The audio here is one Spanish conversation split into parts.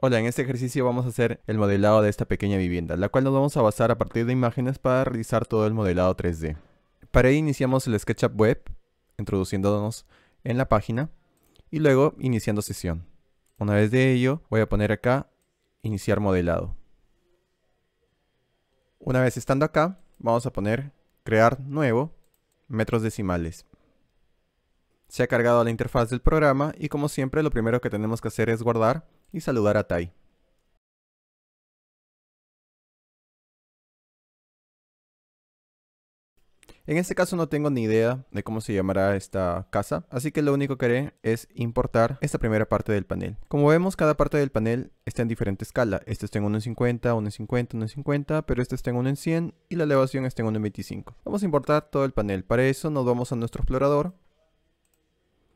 Hola, en este ejercicio vamos a hacer el modelado de esta pequeña vivienda, la cual nos vamos a basar a partir de imágenes para realizar todo el modelado 3D. Para ello iniciamos el SketchUp Web, introduciéndonos en la página, y luego iniciando sesión. Una vez de ello, voy a poner acá, iniciar modelado. Una vez estando acá, vamos a poner crear nuevo, metros decimales. Se ha cargado la interfaz del programa y como siempre lo primero que tenemos que hacer es guardar y saludar a Tai. En este caso no tengo ni idea de cómo se llamará esta casa, así que lo único que haré es importar esta primera parte del panel. Como vemos, cada parte del panel está en diferente escala. Este está en 1 en 50. pero este está en en 100. y la elevación está en en 25. Vamos a importar todo el panel. Para eso nos vamos a nuestro explorador,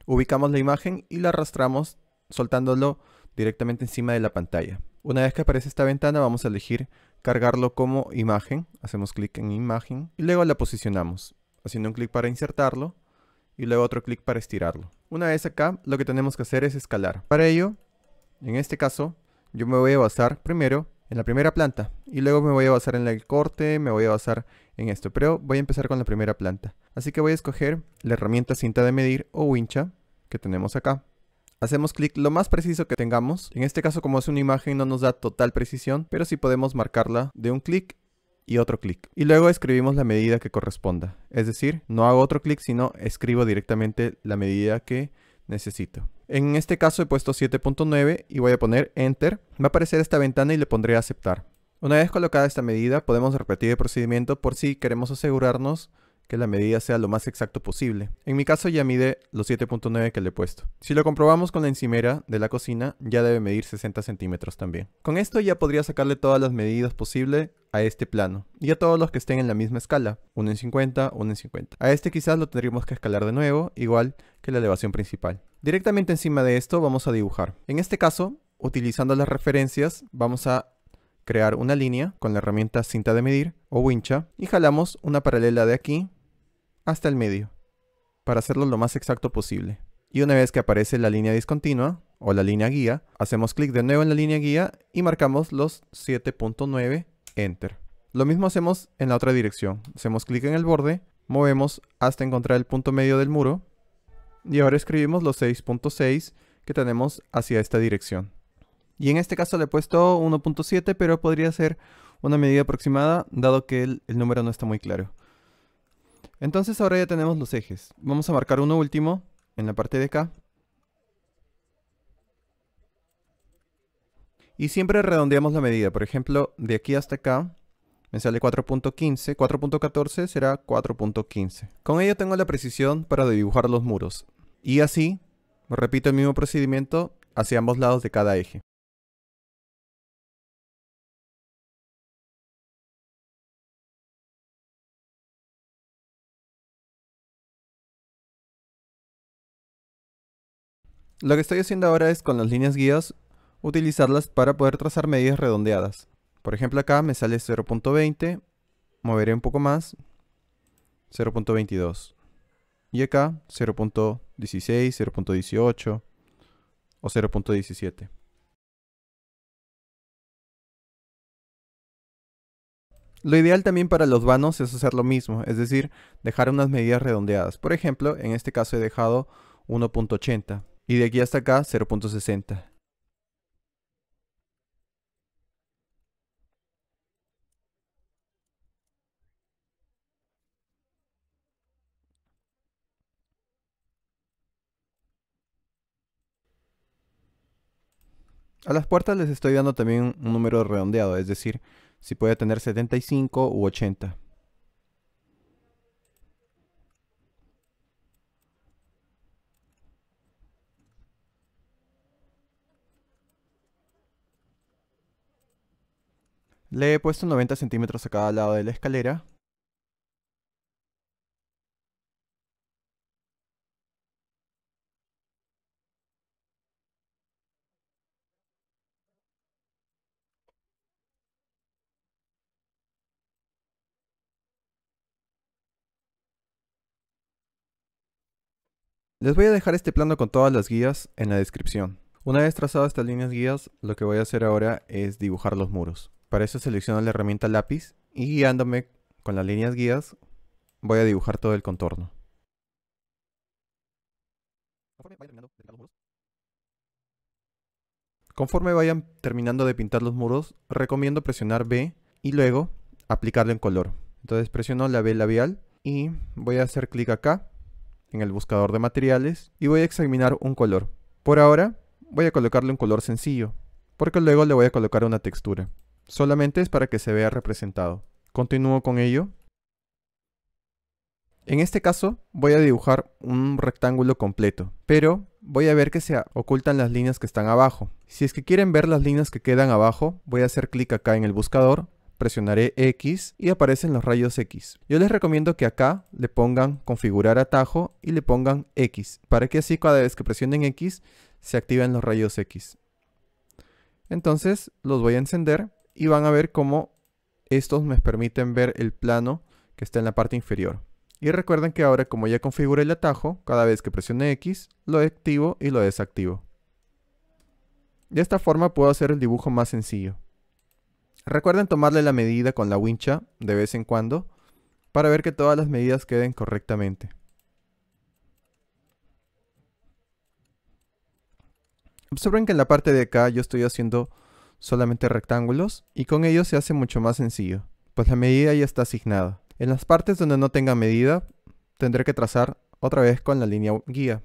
ubicamos la imagen y la arrastramos soltándolo directamente encima de la pantalla. Una vez que aparece esta ventana vamos a elegir cargarlo como imagen, hacemos clic en imagen y luego la posicionamos, haciendo un clic para insertarlo y luego otro clic para estirarlo. Una vez acá lo que tenemos que hacer es escalar. Para ello, en este caso, yo me voy a basar primero en la primera planta y luego me voy a basar en el corte, me voy a basar en esto, pero voy a empezar con la primera planta. Así que voy a escoger la herramienta cinta de medir o wincha que tenemos acá Hacemos clic lo más preciso que tengamos. En este caso, como es una imagen, no nos da total precisión, pero sí podemos marcarla de un clic y otro clic. Y luego escribimos la medida que corresponda. Es decir, no hago otro clic, sino escribo directamente la medida que necesito. En este caso he puesto 7.9 y voy a poner Enter. Va a aparecer esta ventana y le pondré Aceptar. Una vez colocada esta medida, podemos repetir el procedimiento por si queremos asegurarnos que la medida sea lo más exacto posible. En mi caso ya mide los 7.9 que le he puesto. Si lo comprobamos con la encimera de la cocina, ya debe medir 60 centímetros también. Con esto ya podría sacarle todas las medidas posibles a este plano y a todos los que estén en la misma escala, 1 en 50, 1 en 50. A este quizás lo tendríamos que escalar de nuevo, igual que la elevación principal. Directamente encima de esto vamos a dibujar. En este caso, utilizando las referencias, vamos a crear una línea con la herramienta cinta de medir o wincha y jalamos una paralela de aquí hasta el medio, para hacerlo lo más exacto posible. Y una vez que aparece la línea discontinua, o la línea guía, hacemos clic de nuevo en la línea guía y marcamos los 7.9, Enter. Lo mismo hacemos en la otra dirección. Hacemos clic en el borde, movemos hasta encontrar el punto medio del muro y ahora escribimos los 6.6 que tenemos hacia esta dirección. Y en este caso le he puesto 1.7, pero podría ser una medida aproximada dado que el, el número no está muy claro. Entonces ahora ya tenemos los ejes. Vamos a marcar uno último en la parte de acá. Y siempre redondeamos la medida. Por ejemplo, de aquí hasta acá me sale 4.15. 4.14 será 4.15. Con ello tengo la precisión para dibujar los muros. Y así, repito el mismo procedimiento hacia ambos lados de cada eje. Lo que estoy haciendo ahora es con las líneas guías utilizarlas para poder trazar medidas redondeadas. Por ejemplo acá me sale 0.20, moveré un poco más, 0.22. Y acá 0.16, 0.18 o 0.17. Lo ideal también para los vanos es hacer lo mismo, es decir, dejar unas medidas redondeadas. Por ejemplo, en este caso he dejado 1.80. Y de aquí hasta acá 0.60. A las puertas les estoy dando también un número redondeado, es decir, si puede tener 75 u 80. Le he puesto 90 centímetros a cada lado de la escalera. Les voy a dejar este plano con todas las guías en la descripción. Una vez trazadas estas líneas guías, lo que voy a hacer ahora es dibujar los muros. Para eso selecciono la herramienta lápiz y guiándome con las líneas guías voy a dibujar todo el contorno. Conforme vayan terminando de pintar los muros, recomiendo presionar B y luego aplicarlo en color. Entonces presiono la B labial y voy a hacer clic acá en el buscador de materiales y voy a examinar un color. Por ahora voy a colocarle un color sencillo, porque luego le voy a colocar una textura. Solamente es para que se vea representado. Continúo con ello. En este caso voy a dibujar un rectángulo completo, pero voy a ver que se ocultan las líneas que están abajo. Si es que quieren ver las líneas que quedan abajo, voy a hacer clic acá en el buscador, presionaré X y aparecen los rayos X. Yo les recomiendo que acá le pongan configurar atajo y le pongan X, para que así cada vez que presionen X se activen los rayos X. Entonces los voy a encender y van a ver cómo estos me permiten ver el plano que está en la parte inferior. Y recuerden que ahora como ya configuré el atajo, cada vez que presione X, lo activo y lo desactivo. De esta forma puedo hacer el dibujo más sencillo. Recuerden tomarle la medida con la wincha de vez en cuando para ver que todas las medidas queden correctamente. Observen que en la parte de acá yo estoy haciendo solamente rectángulos, y con ello se hace mucho más sencillo, pues la medida ya está asignada. En las partes donde no tenga medida, tendré que trazar otra vez con la línea guía.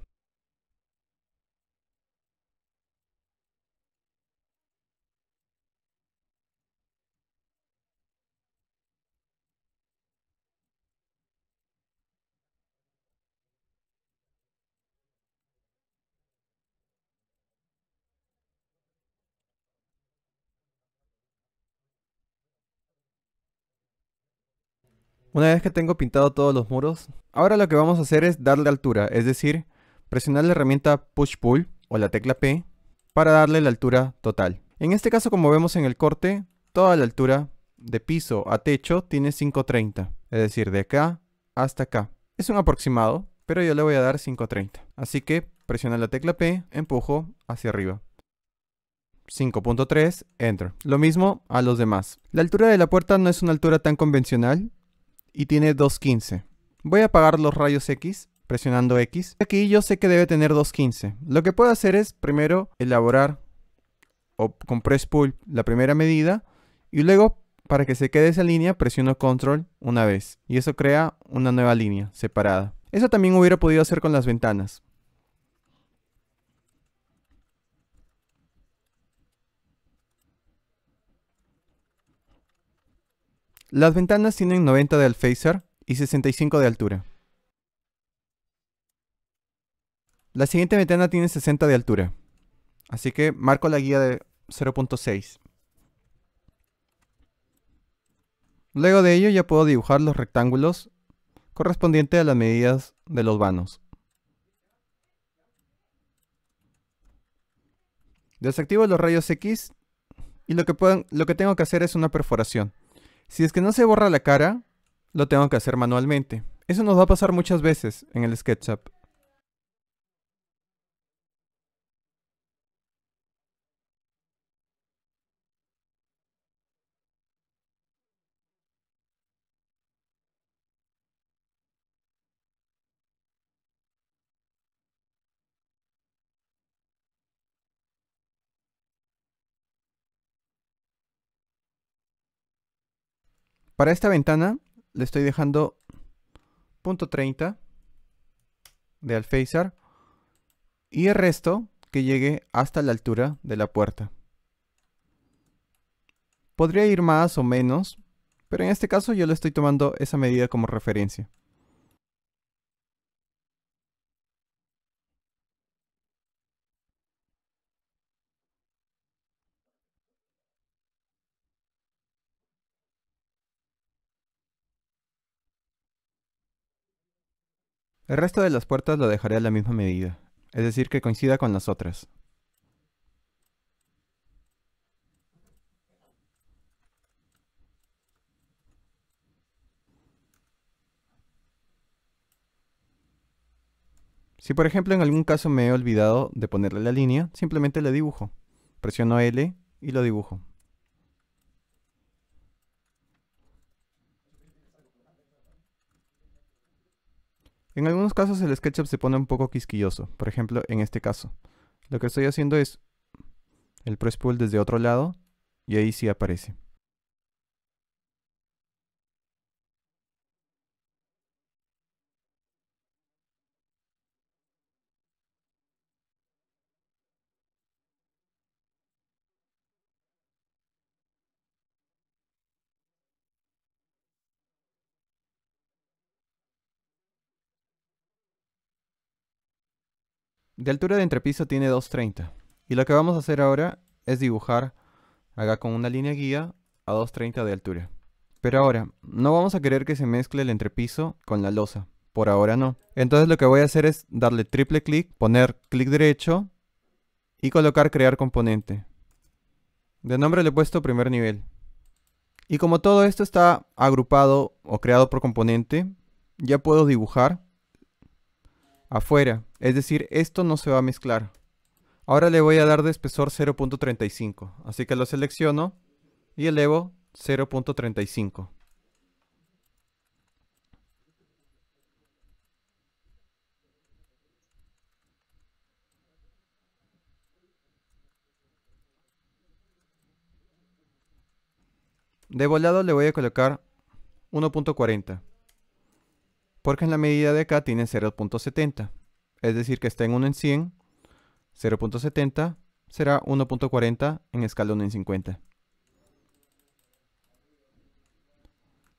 Una vez que tengo pintado todos los muros, ahora lo que vamos a hacer es darle altura, es decir, presionar la herramienta Push-Pull o la tecla P para darle la altura total. En este caso, como vemos en el corte, toda la altura de piso a techo tiene 530, es decir, de acá hasta acá. Es un aproximado, pero yo le voy a dar 530. Así que presiona la tecla P, empujo hacia arriba. 5.3, Enter. Lo mismo a los demás. La altura de la puerta no es una altura tan convencional, y tiene 215. Voy a apagar los rayos X presionando X. Aquí yo sé que debe tener 215. Lo que puedo hacer es primero elaborar o con press pull la primera medida y luego para que se quede esa línea presiono control una vez y eso crea una nueva línea separada. Eso también hubiera podido hacer con las ventanas. Las ventanas tienen 90 de alféizar y 65 de altura. La siguiente ventana tiene 60 de altura. Así que marco la guía de 0.6. Luego de ello ya puedo dibujar los rectángulos correspondientes a las medidas de los vanos. Desactivo los rayos X y lo que, lo que tengo que hacer es una perforación. Si es que no se borra la cara, lo tengo que hacer manualmente. Eso nos va a pasar muchas veces en el SketchUp. Para esta ventana le estoy dejando .30 de alféizar y el resto que llegue hasta la altura de la puerta. Podría ir más o menos, pero en este caso yo le estoy tomando esa medida como referencia. El resto de las puertas lo dejaré a la misma medida, es decir que coincida con las otras. Si por ejemplo en algún caso me he olvidado de ponerle la línea, simplemente le dibujo. Presiono L y lo dibujo. En algunos casos el SketchUp se pone un poco quisquilloso, por ejemplo en este caso. Lo que estoy haciendo es el press pull desde otro lado y ahí sí aparece. De altura de entrepiso tiene 2.30. Y lo que vamos a hacer ahora es dibujar acá con una línea guía a 2.30 de altura. Pero ahora, no vamos a querer que se mezcle el entrepiso con la losa. Por ahora no. Entonces lo que voy a hacer es darle triple clic, poner clic derecho y colocar crear componente. De nombre le he puesto primer nivel. Y como todo esto está agrupado o creado por componente, ya puedo dibujar afuera, es decir, esto no se va a mezclar. Ahora le voy a dar de espesor 0.35, así que lo selecciono y elevo 0.35. De volado le voy a colocar 1.40 porque en la medida de acá tiene 0.70. Es decir, que está en 1 en 100, 0.70 será 1.40 en escala 1 en 50.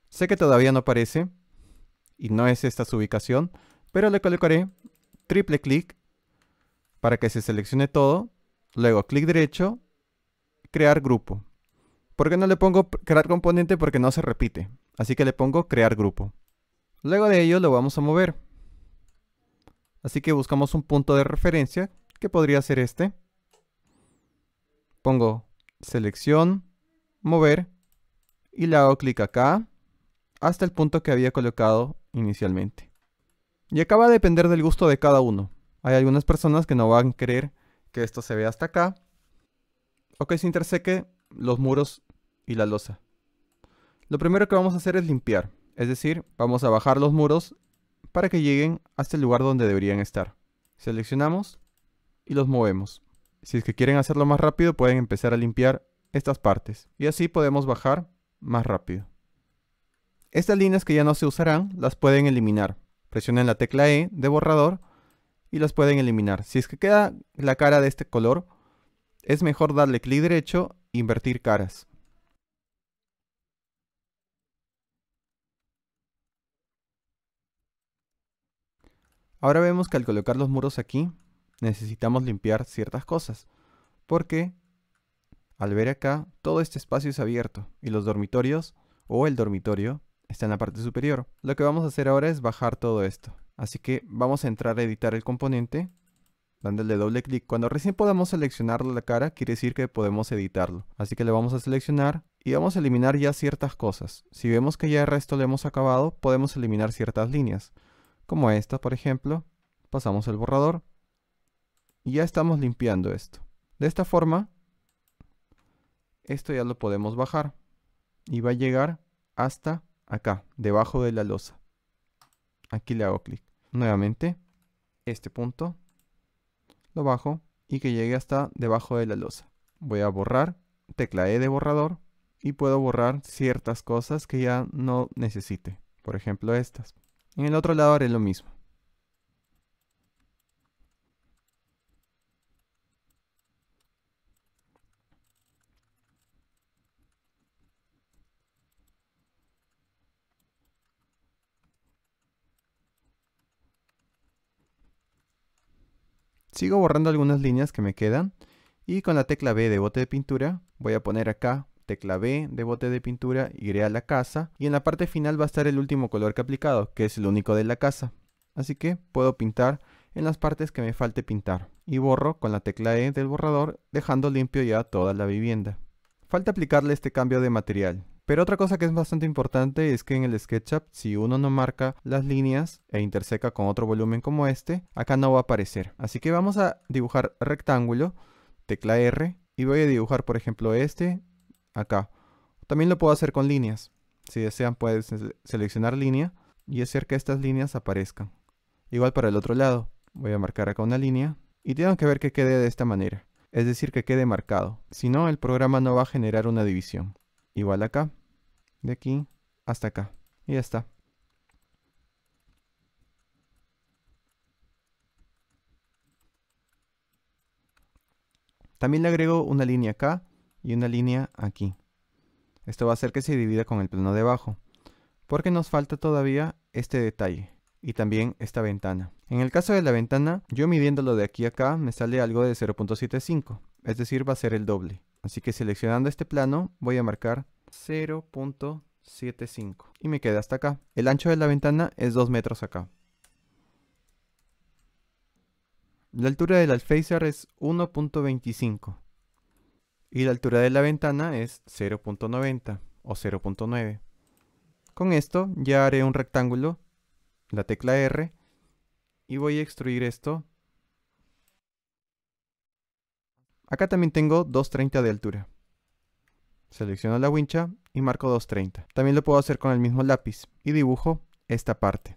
Sé que todavía no aparece y no es esta su ubicación, pero le colocaré triple clic para que se seleccione todo, luego clic derecho, crear grupo. ¿Por qué no le pongo crear componente? Porque no se repite. Así que le pongo crear grupo. Luego de ello lo vamos a mover. Así que buscamos un punto de referencia, que podría ser este. Pongo selección, mover, y le hago clic acá, hasta el punto que había colocado inicialmente. Y acá va a depender del gusto de cada uno. Hay algunas personas que no van a querer que esto se vea hasta acá, o que se interseque los muros y la losa. Lo primero que vamos a hacer es limpiar. Es decir, vamos a bajar los muros para que lleguen hasta el lugar donde deberían estar. Seleccionamos y los movemos. Si es que quieren hacerlo más rápido pueden empezar a limpiar estas partes y así podemos bajar más rápido. Estas líneas que ya no se usarán las pueden eliminar. Presionen la tecla E de borrador y las pueden eliminar. Si es que queda la cara de este color, es mejor darle clic derecho e invertir caras. Ahora vemos que al colocar los muros aquí, necesitamos limpiar ciertas cosas, porque al ver acá, todo este espacio es abierto y los dormitorios o el dormitorio está en la parte superior. Lo que vamos a hacer ahora es bajar todo esto. Así que vamos a entrar a editar el componente dándole doble clic. Cuando recién podamos seleccionar la cara, quiere decir que podemos editarlo. Así que le vamos a seleccionar y vamos a eliminar ya ciertas cosas. Si vemos que ya el resto lo hemos acabado, podemos eliminar ciertas líneas como esta por ejemplo, pasamos el borrador y ya estamos limpiando esto. De esta forma, esto ya lo podemos bajar y va a llegar hasta acá, debajo de la losa. Aquí le hago clic. Nuevamente, este punto lo bajo y que llegue hasta debajo de la losa. Voy a borrar, tecla E de borrador y puedo borrar ciertas cosas que ya no necesite. Por ejemplo, estas. En el otro lado haré lo mismo. Sigo borrando algunas líneas que me quedan y con la tecla B de bote de pintura voy a poner acá tecla B de bote de pintura, iré a la casa y en la parte final va a estar el último color que he aplicado, que es el único de la casa. Así que puedo pintar en las partes que me falte pintar y borro con la tecla E del borrador dejando limpio ya toda la vivienda. Falta aplicarle este cambio de material. Pero otra cosa que es bastante importante es que en el SketchUp si uno no marca las líneas e interseca con otro volumen como este, acá no va a aparecer. Así que vamos a dibujar rectángulo, tecla R y voy a dibujar por ejemplo este acá. También lo puedo hacer con líneas. Si desean pueden seleccionar línea y hacer que estas líneas aparezcan. Igual para el otro lado. Voy a marcar acá una línea y tienen que ver que quede de esta manera. Es decir, que quede marcado. Si no, el programa no va a generar una división. Igual acá, de aquí hasta acá. Y ya está. También le agrego una línea acá y una línea aquí. Esto va a hacer que se divida con el plano de abajo, porque nos falta todavía este detalle y también esta ventana. En el caso de la ventana, yo midiéndolo de aquí a acá me sale algo de 0.75, es decir, va a ser el doble. Así que seleccionando este plano voy a marcar 0.75 y me queda hasta acá. El ancho de la ventana es 2 metros acá. La altura del alféizar es 1.25 y la altura de la ventana es 0.90 o 0.9. Con esto ya haré un rectángulo, la tecla R, y voy a extruir esto. Acá también tengo 2.30 de altura. Selecciono la wincha y marco 2.30. También lo puedo hacer con el mismo lápiz y dibujo esta parte.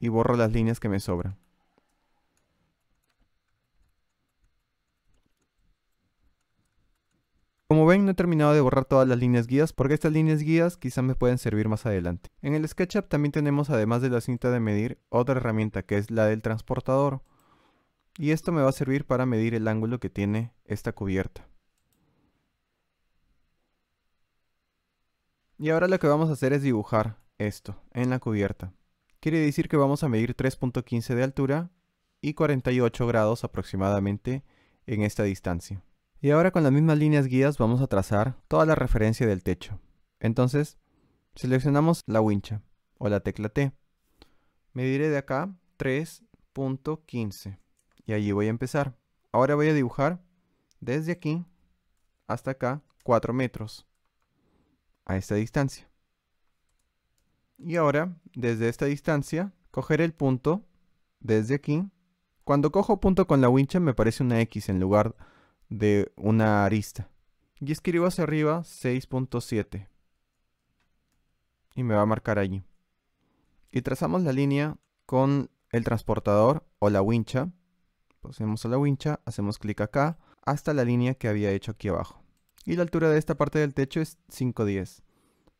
Y borro las líneas que me sobran. Como ven no he terminado de borrar todas las líneas guías porque estas líneas guías quizás me pueden servir más adelante. En el SketchUp también tenemos además de la cinta de medir otra herramienta que es la del transportador. Y esto me va a servir para medir el ángulo que tiene esta cubierta. Y ahora lo que vamos a hacer es dibujar esto en la cubierta. Quiere decir que vamos a medir 3.15 de altura y 48 grados aproximadamente en esta distancia. Y ahora con las mismas líneas guías vamos a trazar toda la referencia del techo. Entonces, seleccionamos la wincha o la tecla T. Mediré de acá 3.15 y allí voy a empezar. Ahora voy a dibujar desde aquí hasta acá 4 metros a esta distancia. Y ahora, desde esta distancia, cogeré el punto desde aquí. Cuando cojo punto con la wincha me parece una X en lugar de de una arista. Y escribo hacia arriba 6.7. Y me va a marcar allí. Y trazamos la línea con el transportador o la wincha. Pasemos a la wincha, hacemos clic acá hasta la línea que había hecho aquí abajo. Y la altura de esta parte del techo es 5.10.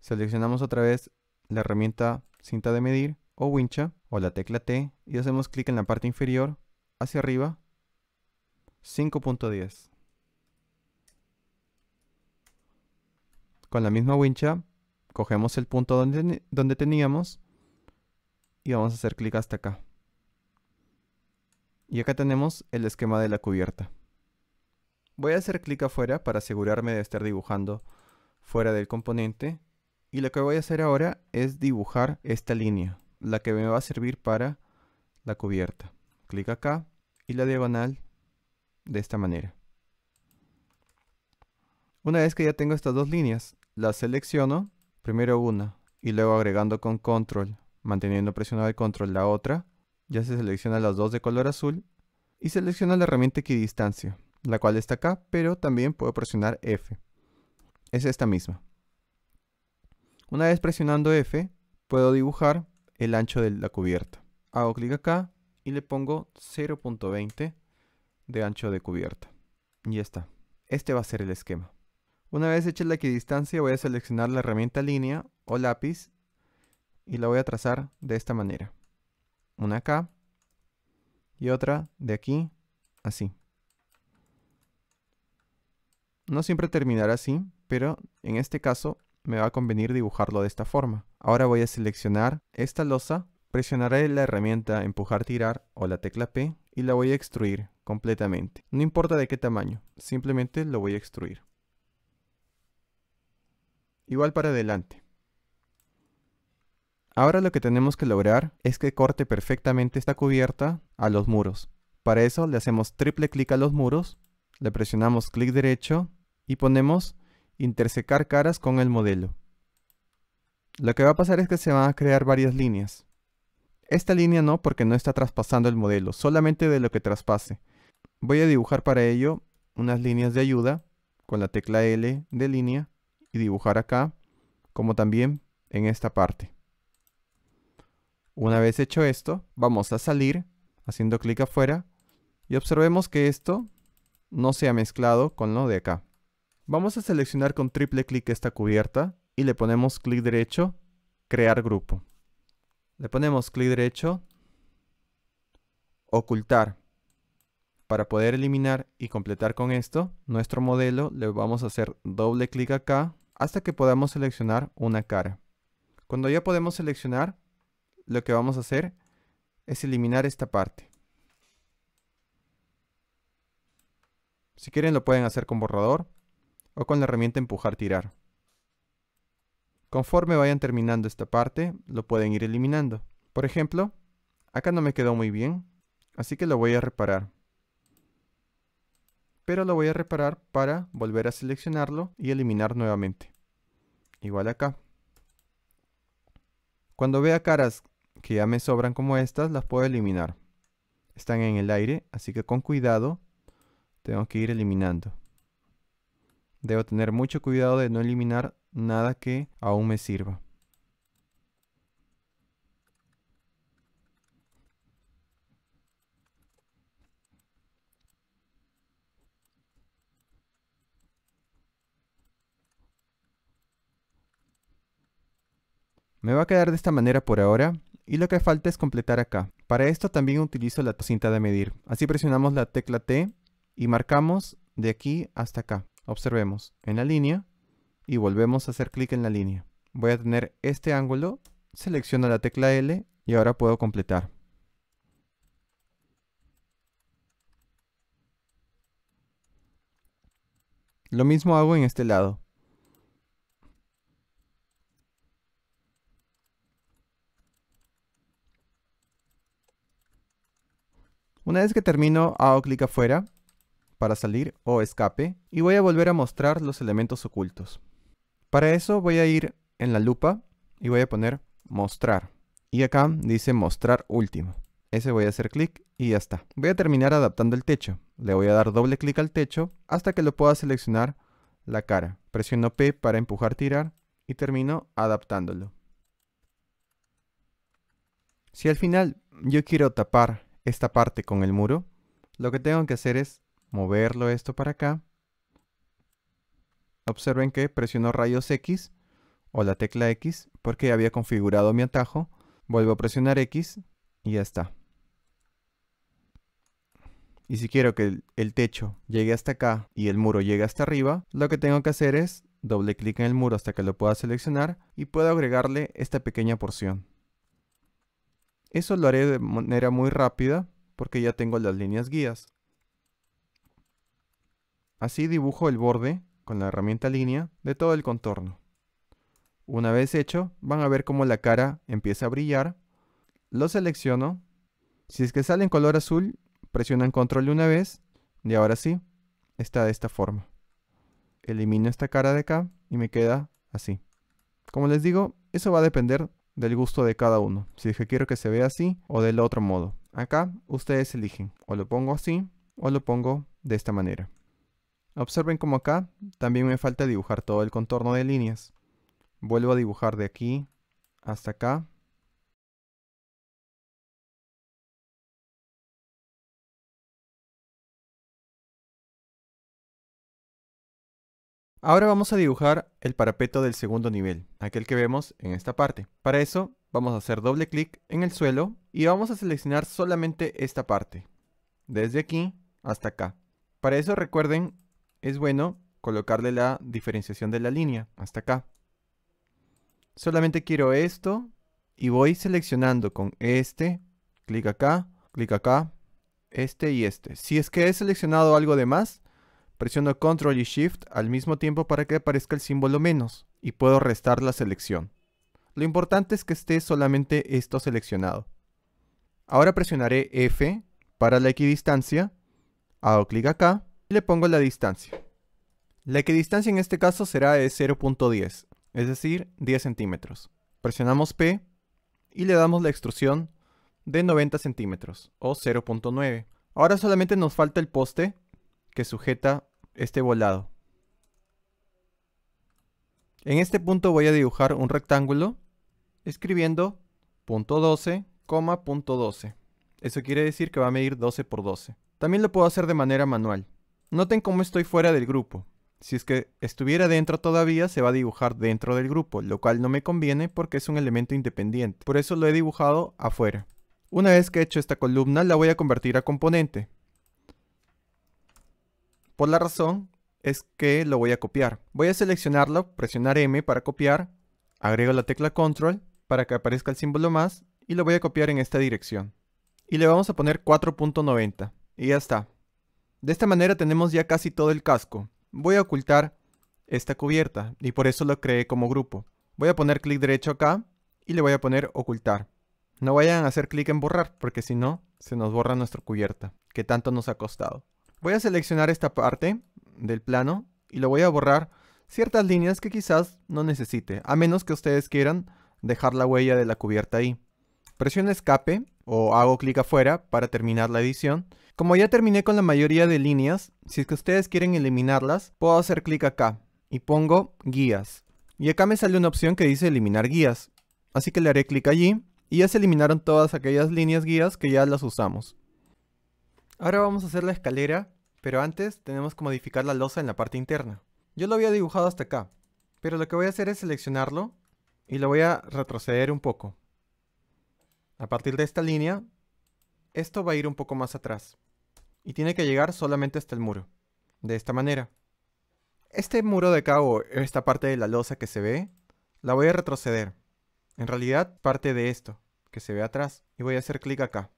Seleccionamos otra vez la herramienta cinta de medir o wincha o la tecla T y hacemos clic en la parte inferior hacia arriba 5.10. con la misma wincha, cogemos el punto donde, donde teníamos y vamos a hacer clic hasta acá. Y acá tenemos el esquema de la cubierta. Voy a hacer clic afuera para asegurarme de estar dibujando fuera del componente. Y lo que voy a hacer ahora es dibujar esta línea, la que me va a servir para la cubierta. Clic acá y la diagonal de esta manera. Una vez que ya tengo estas dos líneas, la selecciono, primero una, y luego agregando con control, manteniendo presionado el control la otra, ya se selecciona las dos de color azul, y selecciono la herramienta equidistancia, la cual está acá, pero también puedo presionar F. Es esta misma. Una vez presionando F, puedo dibujar el ancho de la cubierta. Hago clic acá y le pongo 0.20 de ancho de cubierta. Y ya está. Este va a ser el esquema. Una vez hecha la equidistancia voy a seleccionar la herramienta línea o lápiz y la voy a trazar de esta manera. Una acá y otra de aquí, así. No siempre terminará así, pero en este caso me va a convenir dibujarlo de esta forma. Ahora voy a seleccionar esta losa, presionaré la herramienta empujar tirar o la tecla P y la voy a extruir completamente. No importa de qué tamaño, simplemente lo voy a extruir. Igual para adelante. Ahora lo que tenemos que lograr es que corte perfectamente esta cubierta a los muros. Para eso le hacemos triple clic a los muros, le presionamos clic derecho y ponemos intersecar caras con el modelo. Lo que va a pasar es que se van a crear varias líneas. Esta línea no porque no está traspasando el modelo, solamente de lo que traspase. Voy a dibujar para ello unas líneas de ayuda con la tecla L de línea y dibujar acá, como también en esta parte. Una vez hecho esto, vamos a salir haciendo clic afuera y observemos que esto no se ha mezclado con lo de acá. Vamos a seleccionar con triple clic esta cubierta y le ponemos clic derecho, crear grupo. Le ponemos clic derecho, ocultar. Para poder eliminar y completar con esto nuestro modelo, le vamos a hacer doble clic acá hasta que podamos seleccionar una cara. Cuando ya podemos seleccionar, lo que vamos a hacer es eliminar esta parte. Si quieren lo pueden hacer con borrador o con la herramienta empujar-tirar. Conforme vayan terminando esta parte, lo pueden ir eliminando. Por ejemplo, acá no me quedó muy bien, así que lo voy a reparar pero lo voy a reparar para volver a seleccionarlo y eliminar nuevamente. Igual acá. Cuando vea caras que ya me sobran como estas, las puedo eliminar. Están en el aire, así que con cuidado tengo que ir eliminando. Debo tener mucho cuidado de no eliminar nada que aún me sirva. Me va a quedar de esta manera por ahora y lo que falta es completar acá. Para esto también utilizo la cinta de medir. Así presionamos la tecla T y marcamos de aquí hasta acá. Observemos en la línea y volvemos a hacer clic en la línea. Voy a tener este ángulo, selecciono la tecla L y ahora puedo completar. Lo mismo hago en este lado. Una vez que termino, hago clic afuera para salir o escape y voy a volver a mostrar los elementos ocultos. Para eso voy a ir en la lupa y voy a poner mostrar. Y acá dice mostrar último. Ese voy a hacer clic y ya está. Voy a terminar adaptando el techo. Le voy a dar doble clic al techo hasta que lo pueda seleccionar la cara. Presiono P para empujar, tirar y termino adaptándolo. Si al final yo quiero tapar esta parte con el muro, lo que tengo que hacer es moverlo esto para acá. Observen que presiono rayos X o la tecla X porque había configurado mi atajo. Vuelvo a presionar X y ya está. Y si quiero que el, el techo llegue hasta acá y el muro llegue hasta arriba, lo que tengo que hacer es doble clic en el muro hasta que lo pueda seleccionar y puedo agregarle esta pequeña porción. Eso lo haré de manera muy rápida porque ya tengo las líneas guías. Así dibujo el borde con la herramienta línea de todo el contorno. Una vez hecho, van a ver cómo la cara empieza a brillar. Lo selecciono. Si es que sale en color azul, presionan control una vez y ahora sí, está de esta forma. Elimino esta cara de acá y me queda así. Como les digo, eso va a depender del gusto de cada uno, si es que quiero que se vea así o del otro modo. Acá ustedes eligen, o lo pongo así o lo pongo de esta manera. Observen como acá también me falta dibujar todo el contorno de líneas. Vuelvo a dibujar de aquí hasta acá Ahora vamos a dibujar el parapeto del segundo nivel, aquel que vemos en esta parte. Para eso vamos a hacer doble clic en el suelo y vamos a seleccionar solamente esta parte, desde aquí hasta acá. Para eso recuerden, es bueno colocarle la diferenciación de la línea hasta acá. Solamente quiero esto y voy seleccionando con este, clic acá, clic acá, este y este. Si es que he seleccionado algo de más, Presiono CTRL y Shift al mismo tiempo para que aparezca el símbolo menos y puedo restar la selección. Lo importante es que esté solamente esto seleccionado. Ahora presionaré F para la equidistancia, hago clic acá y le pongo la distancia. La equidistancia en este caso será de 0.10, es decir, 10 centímetros. Presionamos P y le damos la extrusión de 90 centímetros o 0.9. Ahora solamente nos falta el poste que sujeta este volado. En este punto voy a dibujar un rectángulo escribiendo punto 12, punto 12. Eso quiere decir que va a medir 12 por 12. También lo puedo hacer de manera manual. Noten cómo estoy fuera del grupo. Si es que estuviera dentro todavía, se va a dibujar dentro del grupo, lo cual no me conviene porque es un elemento independiente. Por eso lo he dibujado afuera. Una vez que he hecho esta columna, la voy a convertir a componente. Por la razón es que lo voy a copiar. Voy a seleccionarlo, presionar M para copiar, agrego la tecla control para que aparezca el símbolo más y lo voy a copiar en esta dirección. Y le vamos a poner 4.90 y ya está. De esta manera tenemos ya casi todo el casco. Voy a ocultar esta cubierta y por eso lo creé como grupo. Voy a poner clic derecho acá y le voy a poner ocultar. No vayan a hacer clic en borrar porque si no se nos borra nuestra cubierta que tanto nos ha costado. Voy a seleccionar esta parte del plano y lo voy a borrar ciertas líneas que quizás no necesite, a menos que ustedes quieran dejar la huella de la cubierta ahí. Presiono escape o hago clic afuera para terminar la edición. Como ya terminé con la mayoría de líneas, si es que ustedes quieren eliminarlas, puedo hacer clic acá y pongo guías. Y acá me sale una opción que dice eliminar guías. Así que le haré clic allí y ya se eliminaron todas aquellas líneas guías que ya las usamos. Ahora vamos a hacer la escalera, pero antes tenemos que modificar la losa en la parte interna. Yo lo había dibujado hasta acá, pero lo que voy a hacer es seleccionarlo y lo voy a retroceder un poco. A partir de esta línea, esto va a ir un poco más atrás. Y tiene que llegar solamente hasta el muro. De esta manera. Este muro de acá o esta parte de la losa que se ve, la voy a retroceder. En realidad, parte de esto, que se ve atrás. Y voy a hacer clic acá.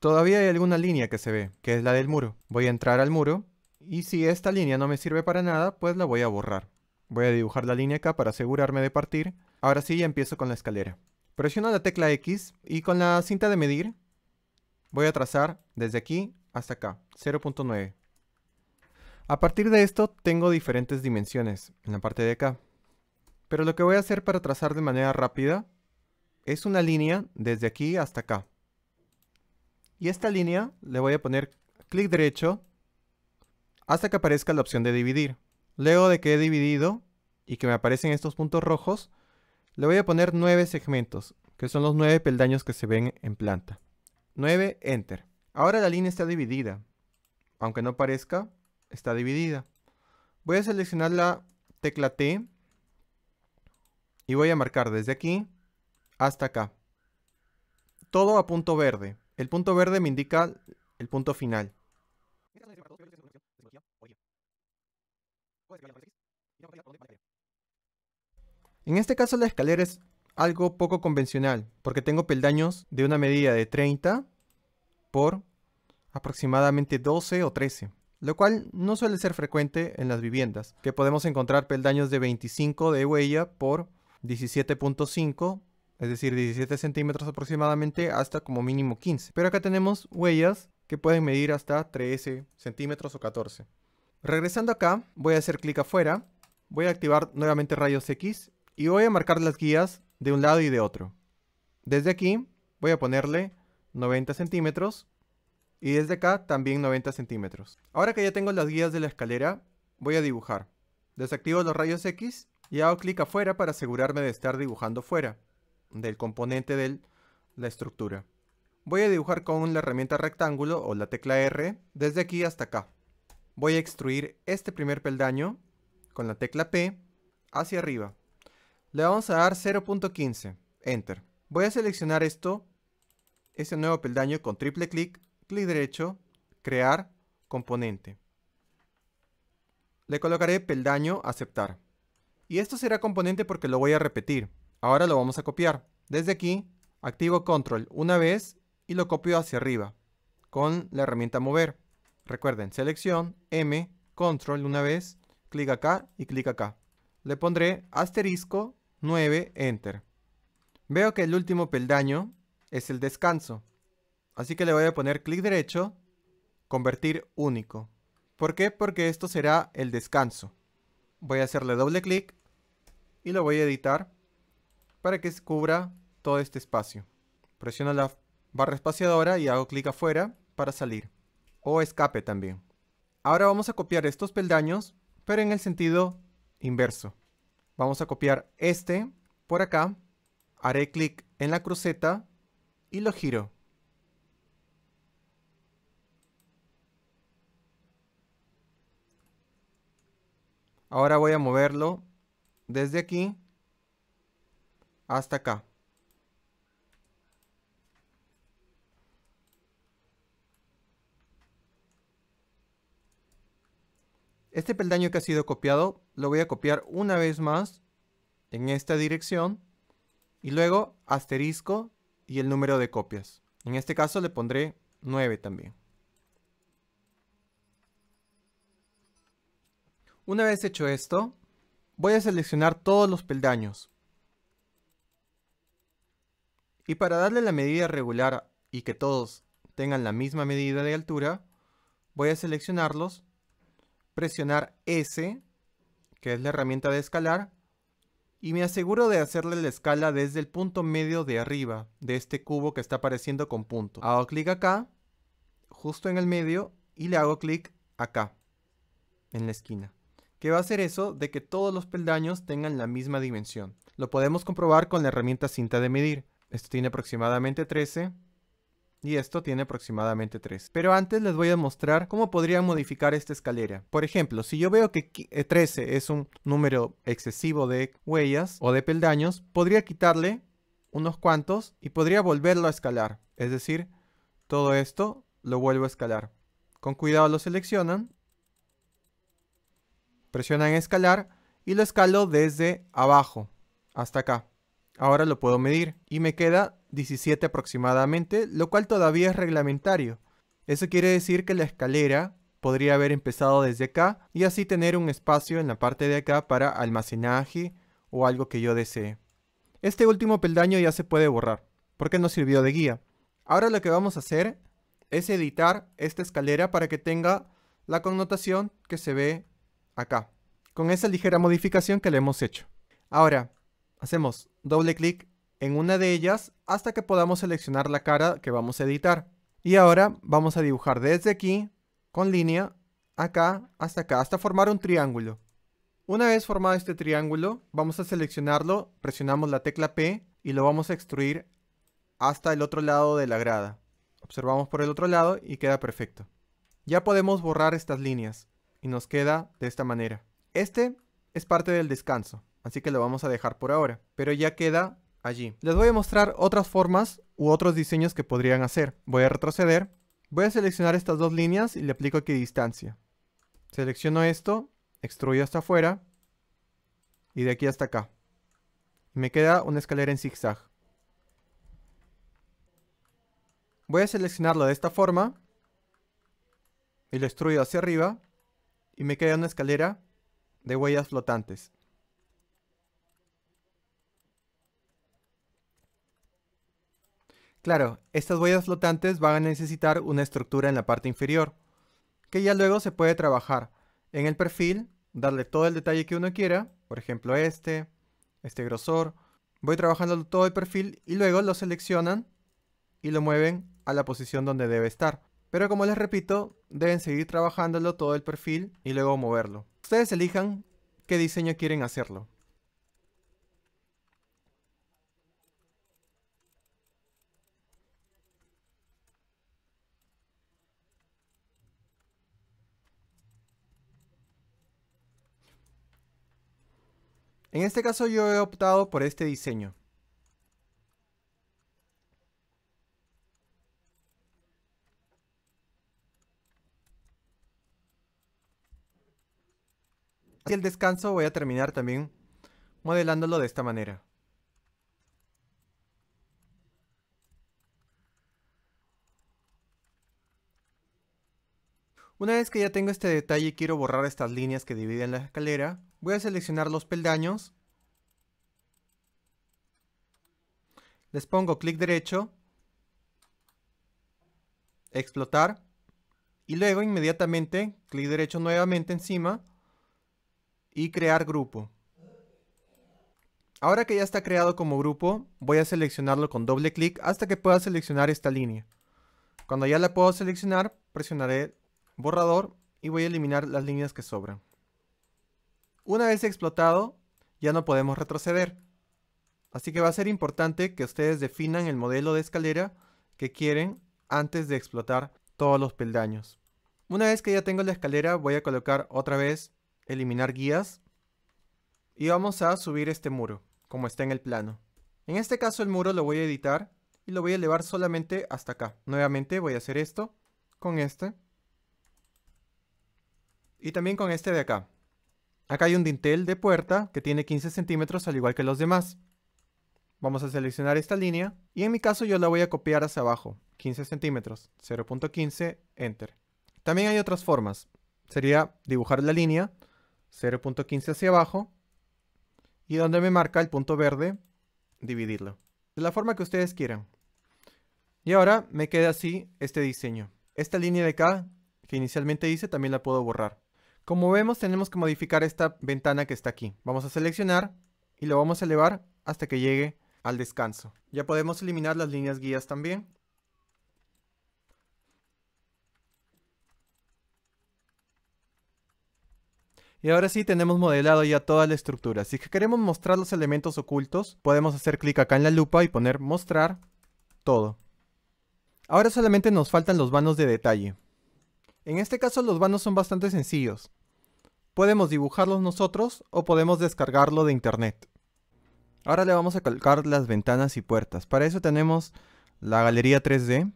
Todavía hay alguna línea que se ve, que es la del muro. Voy a entrar al muro y si esta línea no me sirve para nada, pues la voy a borrar. Voy a dibujar la línea acá para asegurarme de partir. Ahora sí ya empiezo con la escalera. Presiono la tecla X y con la cinta de medir voy a trazar desde aquí hasta acá, 0.9. A partir de esto tengo diferentes dimensiones en la parte de acá. Pero lo que voy a hacer para trazar de manera rápida es una línea desde aquí hasta acá. Y esta línea le voy a poner clic derecho hasta que aparezca la opción de dividir. Luego de que he dividido y que me aparecen estos puntos rojos, le voy a poner nueve segmentos, que son los nueve peldaños que se ven en planta. 9, Enter. Ahora la línea está dividida. Aunque no parezca, está dividida. Voy a seleccionar la tecla T y voy a marcar desde aquí hasta acá. Todo a punto verde. El punto verde me indica el punto final. En este caso la escalera es algo poco convencional, porque tengo peldaños de una medida de 30 por aproximadamente 12 o 13, lo cual no suele ser frecuente en las viviendas, que podemos encontrar peldaños de 25 de huella por 17.5 es decir 17 centímetros aproximadamente hasta como mínimo 15. Pero acá tenemos huellas que pueden medir hasta 13 centímetros o 14. Regresando acá, voy a hacer clic afuera, voy a activar nuevamente rayos X y voy a marcar las guías de un lado y de otro. Desde aquí voy a ponerle 90 centímetros y desde acá también 90 centímetros. Ahora que ya tengo las guías de la escalera, voy a dibujar. Desactivo los rayos X y hago clic afuera para asegurarme de estar dibujando fuera del componente de la estructura. Voy a dibujar con la herramienta rectángulo o la tecla R desde aquí hasta acá. Voy a extruir este primer peldaño con la tecla P hacia arriba. Le vamos a dar 0.15, Enter. Voy a seleccionar esto, este nuevo peldaño con triple clic, clic derecho, crear, componente. Le colocaré peldaño, aceptar. Y esto será componente porque lo voy a repetir. Ahora lo vamos a copiar. Desde aquí, activo control una vez y lo copio hacia arriba con la herramienta mover. Recuerden, selección, M, control una vez, clic acá y clic acá. Le pondré asterisco 9, enter. Veo que el último peldaño es el descanso. Así que le voy a poner clic derecho, convertir único. ¿Por qué? Porque esto será el descanso. Voy a hacerle doble clic y lo voy a editar para que cubra todo este espacio. Presiono la barra espaciadora y hago clic afuera para salir. O escape también. Ahora vamos a copiar estos peldaños, pero en el sentido inverso. Vamos a copiar este por acá. Haré clic en la cruceta y lo giro. Ahora voy a moverlo desde aquí hasta acá. Este peldaño que ha sido copiado lo voy a copiar una vez más en esta dirección y luego asterisco y el número de copias. En este caso le pondré 9 también. Una vez hecho esto, voy a seleccionar todos los peldaños y para darle la medida regular y que todos tengan la misma medida de altura, voy a seleccionarlos, presionar S, que es la herramienta de escalar, y me aseguro de hacerle la escala desde el punto medio de arriba de este cubo que está apareciendo con punto. Hago clic acá, justo en el medio, y le hago clic acá, en la esquina. que va a hacer eso de que todos los peldaños tengan la misma dimensión? Lo podemos comprobar con la herramienta cinta de medir. Esto tiene aproximadamente 13. Y esto tiene aproximadamente 3. Pero antes les voy a mostrar cómo podría modificar esta escalera. Por ejemplo, si yo veo que 13 eh, es un número excesivo de huellas o de peldaños, podría quitarle unos cuantos y podría volverlo a escalar. Es decir, todo esto lo vuelvo a escalar. Con cuidado lo seleccionan. Presionan escalar y lo escalo desde abajo hasta acá. Ahora lo puedo medir y me queda 17 aproximadamente, lo cual todavía es reglamentario. Eso quiere decir que la escalera podría haber empezado desde acá y así tener un espacio en la parte de acá para almacenaje o algo que yo desee. Este último peldaño ya se puede borrar, porque no sirvió de guía. Ahora lo que vamos a hacer es editar esta escalera para que tenga la connotación que se ve acá, con esa ligera modificación que le hemos hecho. Ahora, Hacemos doble clic en una de ellas hasta que podamos seleccionar la cara que vamos a editar. Y ahora vamos a dibujar desde aquí, con línea, acá, hasta acá, hasta formar un triángulo. Una vez formado este triángulo, vamos a seleccionarlo, presionamos la tecla P y lo vamos a extruir hasta el otro lado de la grada. Observamos por el otro lado y queda perfecto. Ya podemos borrar estas líneas y nos queda de esta manera. Este es parte del descanso así que lo vamos a dejar por ahora, pero ya queda allí. Les voy a mostrar otras formas u otros diseños que podrían hacer. Voy a retroceder, voy a seleccionar estas dos líneas y le aplico aquí distancia. Selecciono esto, extruyo hasta afuera y de aquí hasta acá. Me queda una escalera en zigzag. Voy a seleccionarlo de esta forma y lo extruyo hacia arriba y me queda una escalera de huellas flotantes. Claro, estas huellas flotantes van a necesitar una estructura en la parte inferior, que ya luego se puede trabajar en el perfil, darle todo el detalle que uno quiera, por ejemplo este, este grosor. Voy trabajando todo el perfil y luego lo seleccionan y lo mueven a la posición donde debe estar. Pero como les repito, deben seguir trabajándolo todo el perfil y luego moverlo. Ustedes elijan qué diseño quieren hacerlo. En este caso yo he optado por este diseño. Y el descanso voy a terminar también modelándolo de esta manera. Una vez que ya tengo este detalle y quiero borrar estas líneas que dividen la escalera. Voy a seleccionar los peldaños. Les pongo clic derecho. Explotar. Y luego inmediatamente clic derecho nuevamente encima. Y crear grupo. Ahora que ya está creado como grupo, voy a seleccionarlo con doble clic hasta que pueda seleccionar esta línea. Cuando ya la puedo seleccionar, presionaré borrador y voy a eliminar las líneas que sobran. Una vez explotado, ya no podemos retroceder. Así que va a ser importante que ustedes definan el modelo de escalera que quieren antes de explotar todos los peldaños. Una vez que ya tengo la escalera, voy a colocar otra vez eliminar guías y vamos a subir este muro, como está en el plano. En este caso el muro lo voy a editar y lo voy a elevar solamente hasta acá. Nuevamente voy a hacer esto con este y también con este de acá. Acá hay un dintel de puerta que tiene 15 centímetros al igual que los demás. Vamos a seleccionar esta línea y en mi caso yo la voy a copiar hacia abajo, 15 centímetros, 0.15, Enter. También hay otras formas. Sería dibujar la línea, 0.15 hacia abajo, y donde me marca el punto verde, dividirlo. De la forma que ustedes quieran. Y ahora me queda así este diseño. Esta línea de acá, que inicialmente hice, también la puedo borrar. Como vemos tenemos que modificar esta ventana que está aquí. Vamos a seleccionar y lo vamos a elevar hasta que llegue al descanso. Ya podemos eliminar las líneas guías también. Y ahora sí tenemos modelado ya toda la estructura. Si queremos mostrar los elementos ocultos, podemos hacer clic acá en la lupa y poner mostrar todo. Ahora solamente nos faltan los vanos de detalle. En este caso los vanos son bastante sencillos. Podemos dibujarlos nosotros o podemos descargarlo de internet. Ahora le vamos a colocar las ventanas y puertas. Para eso tenemos la galería 3D.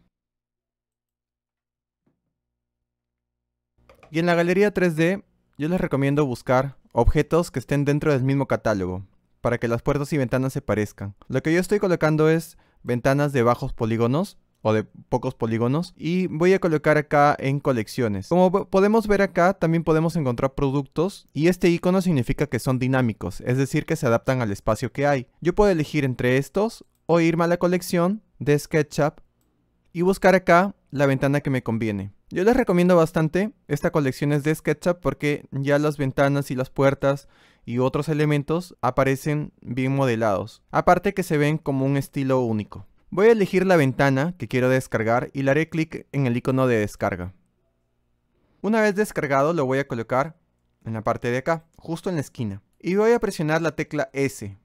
Y en la galería 3D yo les recomiendo buscar objetos que estén dentro del mismo catálogo para que las puertas y ventanas se parezcan. Lo que yo estoy colocando es ventanas de bajos polígonos o de pocos polígonos y voy a colocar acá en colecciones. Como podemos ver acá también podemos encontrar productos y este icono significa que son dinámicos, es decir que se adaptan al espacio que hay. Yo puedo elegir entre estos o irme a la colección de SketchUp y buscar acá la ventana que me conviene. Yo les recomiendo bastante esta colección es de SketchUp porque ya las ventanas y las puertas y otros elementos aparecen bien modelados. Aparte que se ven como un estilo único. Voy a elegir la ventana que quiero descargar y le haré clic en el icono de descarga. Una vez descargado lo voy a colocar en la parte de acá, justo en la esquina. Y voy a presionar la tecla S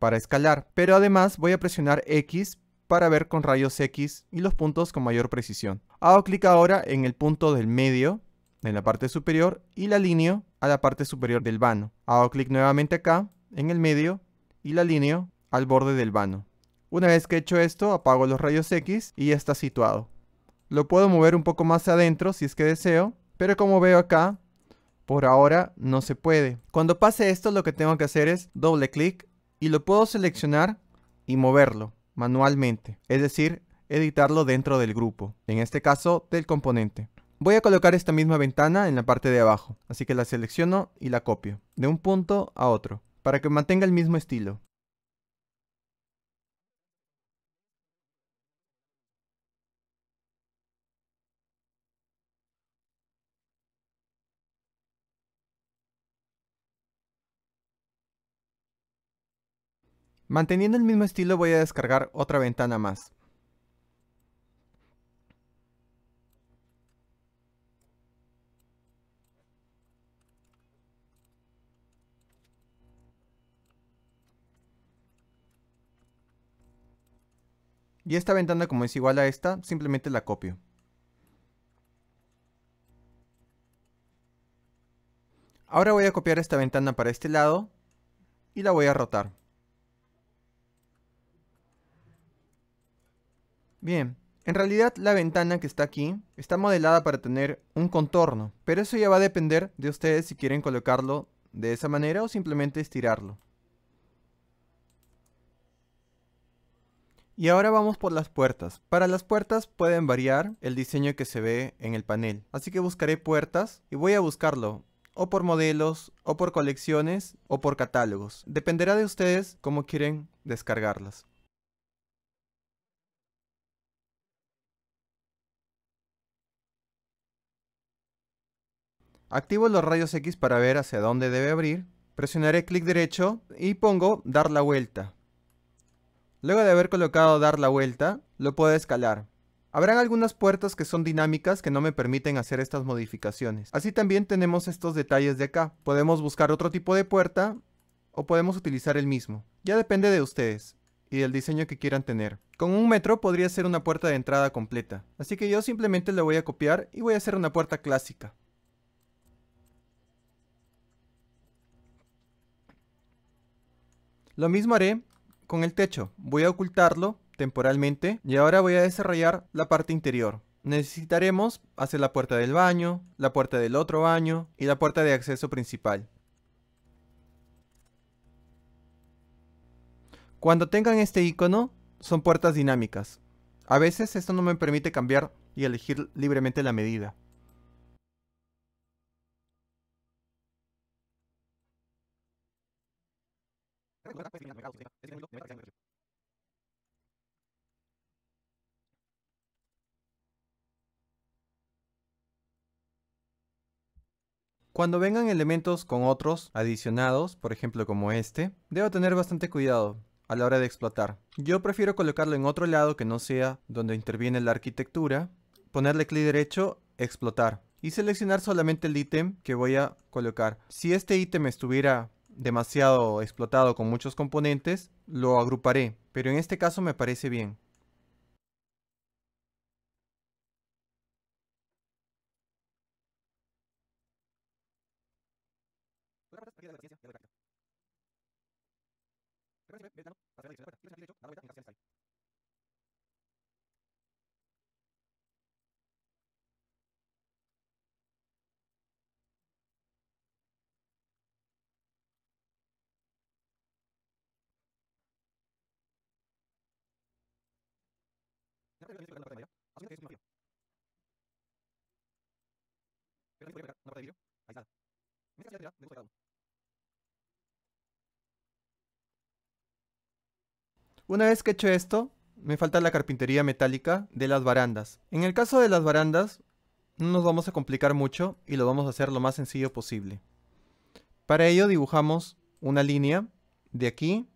para escalar, pero además voy a presionar X para ver con rayos X y los puntos con mayor precisión. Hago clic ahora en el punto del medio, en la parte superior, y la alineo a la parte superior del vano. Hago clic nuevamente acá, en el medio, y la alineo al borde del vano. Una vez que he hecho esto, apago los rayos X y ya está situado. Lo puedo mover un poco más adentro si es que deseo, pero como veo acá, por ahora no se puede. Cuando pase esto lo que tengo que hacer es doble clic y lo puedo seleccionar y moverlo manualmente, es decir, editarlo dentro del grupo, en este caso del componente. Voy a colocar esta misma ventana en la parte de abajo, así que la selecciono y la copio, de un punto a otro, para que mantenga el mismo estilo. Manteniendo el mismo estilo voy a descargar otra ventana más. Y esta ventana como es igual a esta, simplemente la copio. Ahora voy a copiar esta ventana para este lado y la voy a rotar. Bien, en realidad la ventana que está aquí está modelada para tener un contorno, pero eso ya va a depender de ustedes si quieren colocarlo de esa manera o simplemente estirarlo. Y ahora vamos por las puertas. Para las puertas pueden variar el diseño que se ve en el panel. Así que buscaré puertas y voy a buscarlo o por modelos, o por colecciones, o por catálogos. Dependerá de ustedes cómo quieren descargarlas. Activo los rayos X para ver hacia dónde debe abrir. Presionaré clic derecho y pongo dar la vuelta. Luego de haber colocado dar la vuelta, lo puedo escalar. Habrán algunas puertas que son dinámicas que no me permiten hacer estas modificaciones. Así también tenemos estos detalles de acá. Podemos buscar otro tipo de puerta o podemos utilizar el mismo. Ya depende de ustedes y del diseño que quieran tener. Con un metro podría ser una puerta de entrada completa. Así que yo simplemente la voy a copiar y voy a hacer una puerta clásica. Lo mismo haré con el techo. Voy a ocultarlo temporalmente y ahora voy a desarrollar la parte interior. Necesitaremos hacer la puerta del baño, la puerta del otro baño y la puerta de acceso principal. Cuando tengan este icono, son puertas dinámicas. A veces esto no me permite cambiar y elegir libremente la medida. Cuando vengan elementos con otros adicionados, por ejemplo como este, debo tener bastante cuidado a la hora de explotar. Yo prefiero colocarlo en otro lado que no sea donde interviene la arquitectura, ponerle clic derecho, explotar y seleccionar solamente el ítem que voy a colocar. Si este ítem estuviera demasiado explotado con muchos componentes, lo agruparé, pero en este caso me parece bien. Una vez que he hecho esto, me falta la carpintería metálica de las barandas. En el caso de las barandas, no nos vamos a complicar mucho y lo vamos a hacer lo más sencillo posible. Para ello dibujamos una línea de aquí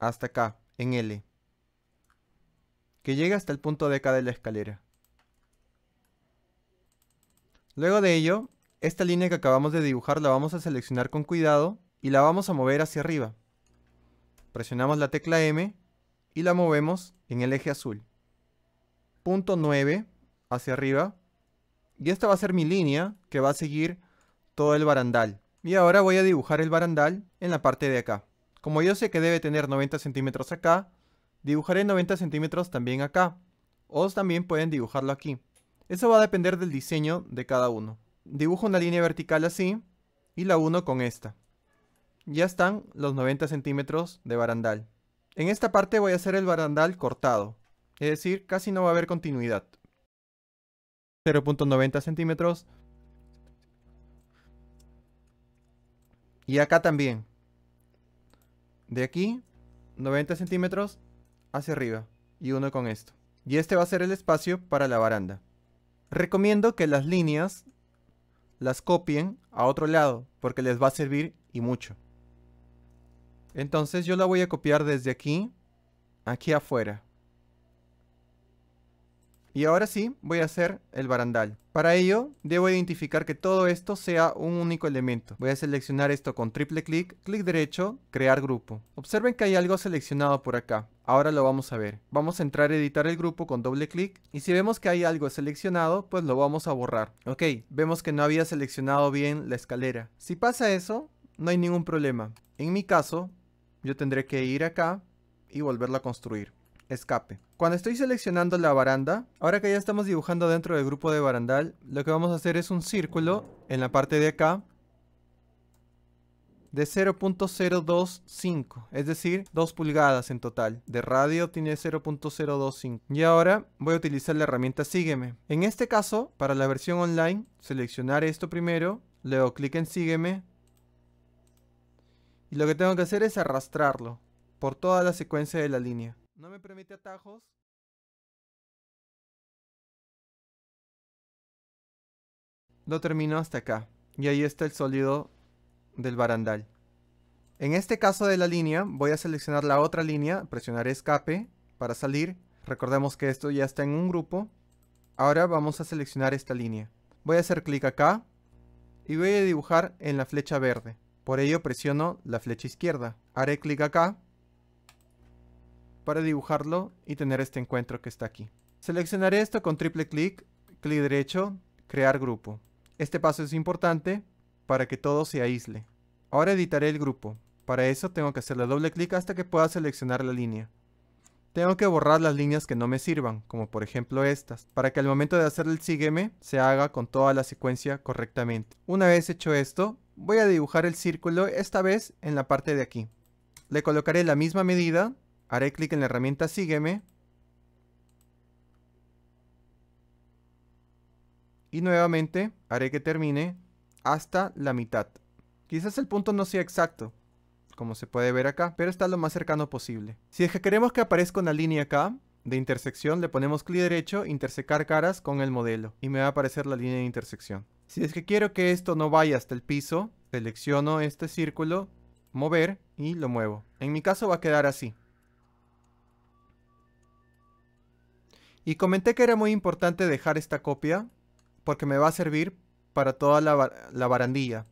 hasta acá en L que llega hasta el punto de acá de la escalera. Luego de ello, esta línea que acabamos de dibujar la vamos a seleccionar con cuidado y la vamos a mover hacia arriba. Presionamos la tecla M y la movemos en el eje azul. Punto 9 hacia arriba. Y esta va a ser mi línea que va a seguir todo el barandal. Y ahora voy a dibujar el barandal en la parte de acá. Como yo sé que debe tener 90 centímetros acá, Dibujaré 90 centímetros también acá, o también pueden dibujarlo aquí. Eso va a depender del diseño de cada uno. Dibujo una línea vertical así y la uno con esta. Ya están los 90 centímetros de barandal. En esta parte voy a hacer el barandal cortado, es decir, casi no va a haber continuidad. 0.90 centímetros. Y acá también. De aquí, 90 centímetros hacia arriba y uno con esto. Y este va a ser el espacio para la baranda. Recomiendo que las líneas las copien a otro lado porque les va a servir y mucho. Entonces yo la voy a copiar desde aquí, aquí afuera. Y ahora sí, voy a hacer el barandal. Para ello, debo identificar que todo esto sea un único elemento. Voy a seleccionar esto con triple clic, clic derecho, crear grupo. Observen que hay algo seleccionado por acá. Ahora lo vamos a ver. Vamos a entrar a editar el grupo con doble clic y si vemos que hay algo seleccionado, pues lo vamos a borrar. Ok, vemos que no había seleccionado bien la escalera. Si pasa eso, no hay ningún problema. En mi caso, yo tendré que ir acá y volverla a construir. Escape. Cuando estoy seleccionando la baranda, ahora que ya estamos dibujando dentro del grupo de barandal, lo que vamos a hacer es un círculo en la parte de acá de 0.025, es decir, 2 pulgadas en total. De radio tiene 0.025. Y ahora voy a utilizar la herramienta Sígueme. En este caso, para la versión online, seleccionar esto primero, luego clic en Sígueme. Y lo que tengo que hacer es arrastrarlo por toda la secuencia de la línea. No me permite atajos. Lo termino hasta acá. Y ahí está el sólido del barandal. En este caso de la línea, voy a seleccionar la otra línea, presionar escape para salir. Recordemos que esto ya está en un grupo. Ahora vamos a seleccionar esta línea. Voy a hacer clic acá y voy a dibujar en la flecha verde. Por ello presiono la flecha izquierda. Haré clic acá para dibujarlo y tener este encuentro que está aquí. Seleccionaré esto con triple clic, clic derecho, crear grupo. Este paso es importante para que todo se aísle. Ahora editaré el grupo. Para eso tengo que hacerle doble clic hasta que pueda seleccionar la línea. Tengo que borrar las líneas que no me sirvan, como por ejemplo estas, para que al momento de hacer el sígueme se haga con toda la secuencia correctamente. Una vez hecho esto, voy a dibujar el círculo esta vez en la parte de aquí. Le colocaré la misma medida, haré clic en la herramienta sígueme y nuevamente haré que termine hasta la mitad. Quizás el punto no sea exacto, como se puede ver acá, pero está lo más cercano posible. Si es que queremos que aparezca una línea acá, de intersección, le ponemos clic derecho, intersecar caras con el modelo, y me va a aparecer la línea de intersección. Si es que quiero que esto no vaya hasta el piso, selecciono este círculo, mover y lo muevo. En mi caso va a quedar así. Y comenté que era muy importante dejar esta copia porque me va a servir para toda la, barandilla.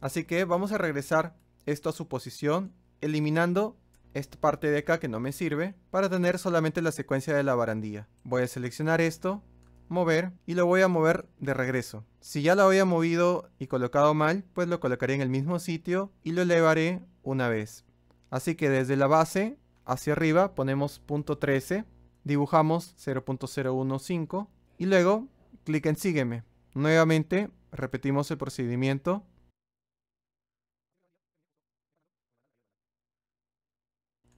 Así que vamos a regresar esto a su posición, eliminando esta parte de acá que no me sirve, para tener solamente la secuencia de la barandilla. Voy a seleccionar esto, mover, y lo voy a mover de regreso. Si ya lo había movido y colocado mal, pues lo colocaré en el mismo sitio y lo elevaré una vez. Así que desde la base hacia arriba ponemos punto .13, dibujamos 0.015 y luego clic en sígueme. Nuevamente Repetimos el procedimiento.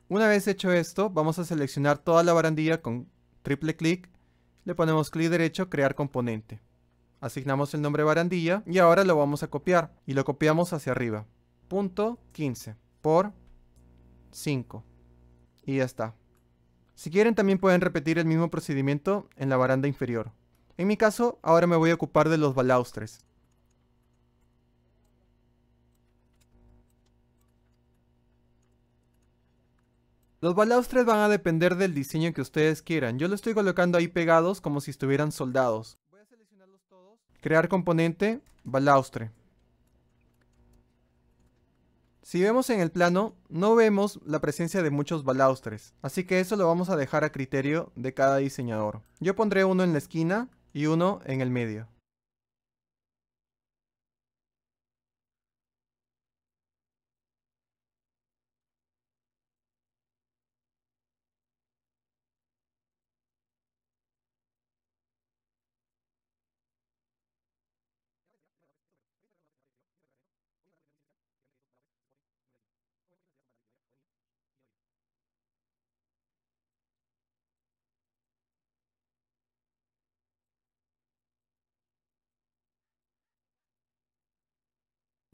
Una vez hecho esto, vamos a seleccionar toda la barandilla con triple clic, le ponemos clic derecho, crear componente. Asignamos el nombre barandilla y ahora lo vamos a copiar y lo copiamos hacia arriba. Punto 15 por 5 y ya está. Si quieren también pueden repetir el mismo procedimiento en la baranda inferior. En mi caso, ahora me voy a ocupar de los balaustres. Los balaustres van a depender del diseño que ustedes quieran. Yo lo estoy colocando ahí pegados como si estuvieran soldados. Crear componente, balaustre. Si vemos en el plano, no vemos la presencia de muchos balaustres, así que eso lo vamos a dejar a criterio de cada diseñador. Yo pondré uno en la esquina, y uno en el medio.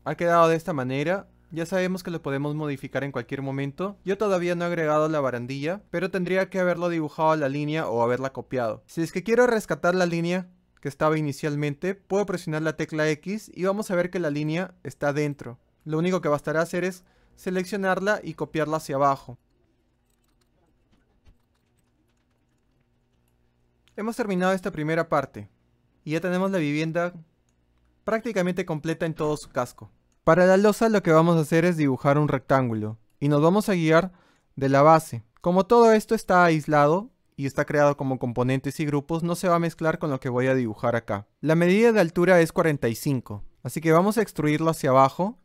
Ha quedado de esta manera, ya sabemos que lo podemos modificar en cualquier momento. Yo todavía no he agregado la barandilla, pero tendría que haberlo dibujado a la línea o haberla copiado. Si es que quiero rescatar la línea que estaba inicialmente, puedo presionar la tecla X y vamos a ver que la línea está dentro. Lo único que bastará hacer es seleccionarla y copiarla hacia abajo. Hemos terminado esta primera parte y ya tenemos la vivienda prácticamente completa en todo su casco. Para la losa lo que vamos a hacer es dibujar un rectángulo y nos vamos a guiar de la base. Como todo esto está aislado y está creado como componentes y grupos, no se va a mezclar con lo que voy a dibujar acá. La medida de altura es 45, así que vamos a extruirlo hacia abajo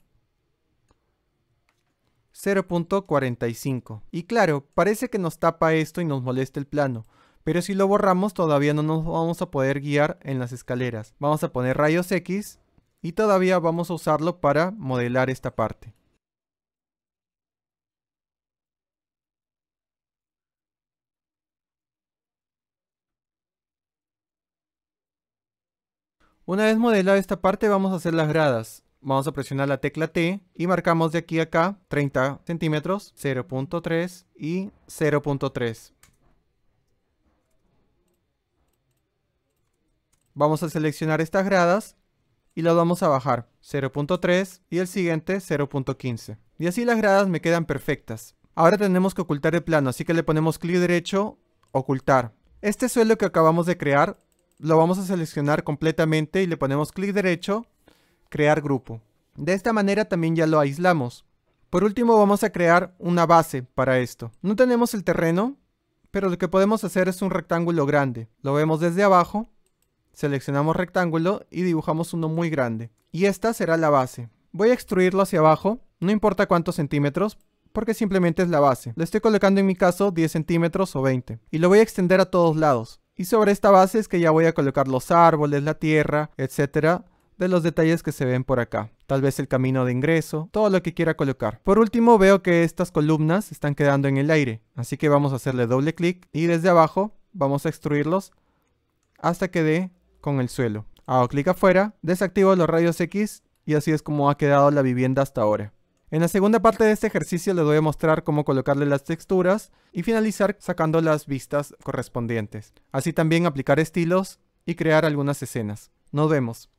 0.45. Y claro, parece que nos tapa esto y nos molesta el plano, pero si lo borramos todavía no nos vamos a poder guiar en las escaleras. Vamos a poner rayos X y todavía vamos a usarlo para modelar esta parte. Una vez modelada esta parte vamos a hacer las gradas. Vamos a presionar la tecla T y marcamos de aquí a acá 30 centímetros, 0.3 y 0.3. Vamos a seleccionar estas gradas y lo vamos a bajar 0.3 y el siguiente 0.15. Y así las gradas me quedan perfectas. Ahora tenemos que ocultar el plano, así que le ponemos clic derecho, ocultar. Este suelo que acabamos de crear lo vamos a seleccionar completamente y le ponemos clic derecho, crear grupo. De esta manera también ya lo aislamos. Por último vamos a crear una base para esto. No tenemos el terreno, pero lo que podemos hacer es un rectángulo grande. Lo vemos desde abajo Seleccionamos rectángulo y dibujamos uno muy grande. Y esta será la base. Voy a extruirlo hacia abajo, no importa cuántos centímetros, porque simplemente es la base. Le estoy colocando en mi caso 10 centímetros o 20. Y lo voy a extender a todos lados. Y sobre esta base es que ya voy a colocar los árboles, la tierra, etcétera, de los detalles que se ven por acá. Tal vez el camino de ingreso, todo lo que quiera colocar. Por último veo que estas columnas están quedando en el aire. Así que vamos a hacerle doble clic y desde abajo vamos a extruirlos hasta que dé con el suelo. Hago clic afuera, desactivo los rayos X y así es como ha quedado la vivienda hasta ahora. En la segunda parte de este ejercicio les voy a mostrar cómo colocarle las texturas y finalizar sacando las vistas correspondientes. Así también aplicar estilos y crear algunas escenas. Nos vemos.